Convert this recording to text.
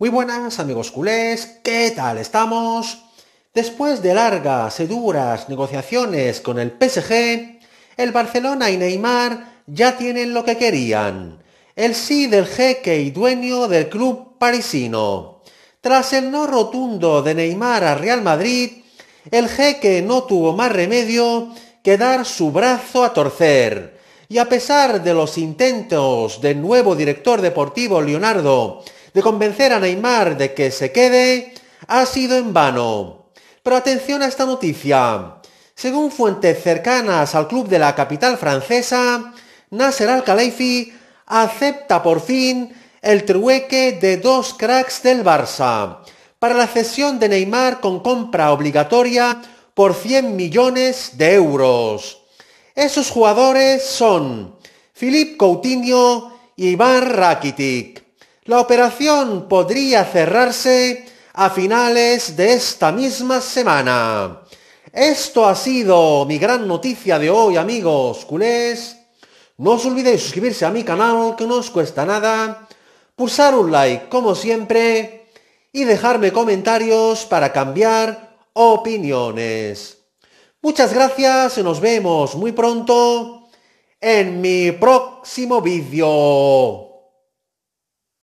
Muy buenas amigos culés, ¿qué tal estamos? Después de largas y duras negociaciones con el PSG, el Barcelona y Neymar ya tienen lo que querían, el sí del jeque y dueño del club parisino. Tras el no rotundo de Neymar a Real Madrid, el jeque no tuvo más remedio que dar su brazo a torcer. Y a pesar de los intentos del nuevo director deportivo Leonardo de convencer a Neymar de que se quede ha sido en vano. Pero atención a esta noticia. Según fuentes cercanas al club de la capital francesa, Nasser Al-Khalifi acepta por fin el trueque de dos cracks del Barça para la cesión de Neymar con compra obligatoria por 100 millones de euros. Esos jugadores son Philippe Coutinho y Iván Rakitic. La operación podría cerrarse a finales de esta misma semana. Esto ha sido mi gran noticia de hoy, amigos culés. No os olvidéis suscribirse a mi canal, que no os cuesta nada, pulsar un like, como siempre, y dejarme comentarios para cambiar opiniones. Muchas gracias y nos vemos muy pronto en mi próximo vídeo.